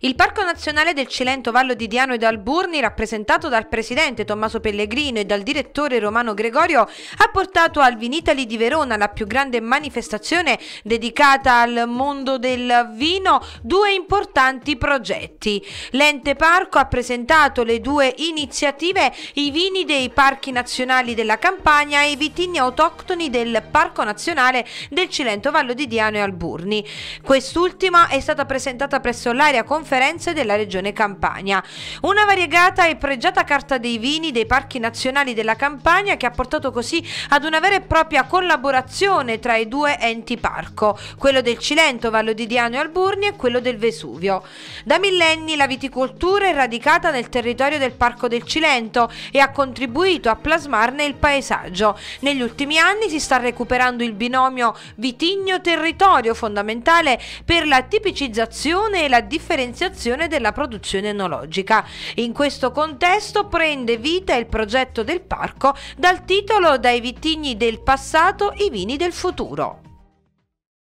Il Parco Nazionale del Cilento Vallo di Diano e Alburni, rappresentato dal presidente Tommaso Pellegrino e dal direttore Romano Gregorio, ha portato al Vinitali di Verona, la più grande manifestazione dedicata al mondo del vino, due importanti progetti. L'ente parco ha presentato le due iniziative i vini dei parchi nazionali della Campania e i vitigni autoctoni del Parco Nazionale del Cilento Vallo di Diano e Alburni. Quest'ultima è stata presentata presso l'area conferenza conferenze della regione Campania. Una variegata e pregiata carta dei vini dei parchi nazionali della Campania che ha portato così ad una vera e propria collaborazione tra i due enti parco, quello del Cilento, Vallo di Diano e Alburni e quello del Vesuvio. Da millenni la viticoltura è radicata nel territorio del Parco del Cilento e ha contribuito a plasmarne il paesaggio. Negli ultimi anni si sta recuperando il binomio vitigno-territorio fondamentale per la tipicizzazione e la differenziazione differenziazione della produzione enologica. In questo contesto prende vita il progetto del parco dal titolo Dai vitigni del passato, i vini del futuro.